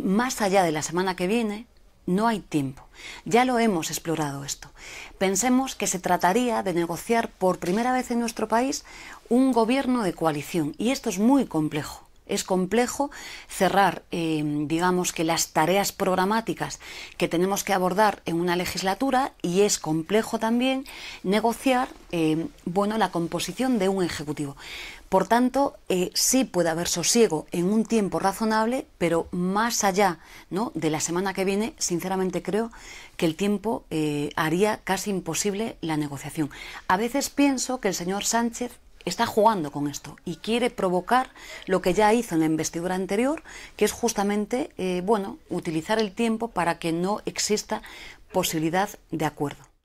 Más allá de la semana que viene, no hay tiempo. Ya lo hemos explorado esto. Pensemos que se trataría de negociar por primera vez en nuestro país un gobierno de coalición y esto es muy complejo es complejo cerrar, eh, digamos que las tareas programáticas que tenemos que abordar en una legislatura y es complejo también negociar, eh, bueno, la composición de un ejecutivo. Por tanto, eh, sí puede haber sosiego en un tiempo razonable, pero más allá ¿no? de la semana que viene, sinceramente creo que el tiempo haría casi imposible la negociación. A veces pienso que el señor Sánchez está jugando con esto y quiere provocar lo que ya hizo en la investidura anterior, que es justamente, eh, bueno, utilizar el tiempo para que no exista posibilidad de acuerdo.